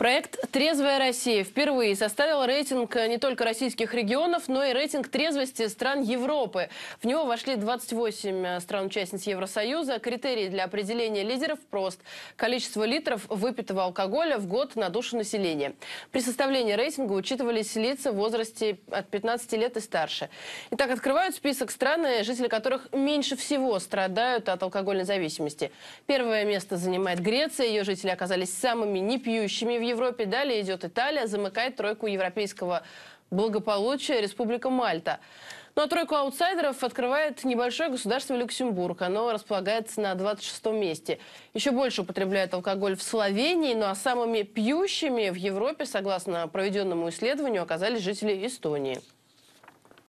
Проект «Трезвая Россия» впервые составил рейтинг э, не только российских регионов, но и рейтинг трезвости стран Европы. В него вошли 28 э, стран-участниц Евросоюза. Критерии для определения лидеров прост. Количество литров выпитого алкоголя в год на душу населения. При составлении рейтинга учитывались лица в возрасте от 15 лет и старше. Итак, открывают список стран, э, жители которых меньше всего страдают от алкогольной зависимости. Первое место занимает Греция. Ее жители оказались самыми непьющими в Европе. Далее идет Италия, замыкает тройку европейского благополучия Республика Мальта. Ну а тройку аутсайдеров открывает небольшое государство Люксембург. Оно располагается на 26 месте. Еще больше употребляет алкоголь в Словении, ну а самыми пьющими в Европе, согласно проведенному исследованию, оказались жители Эстонии.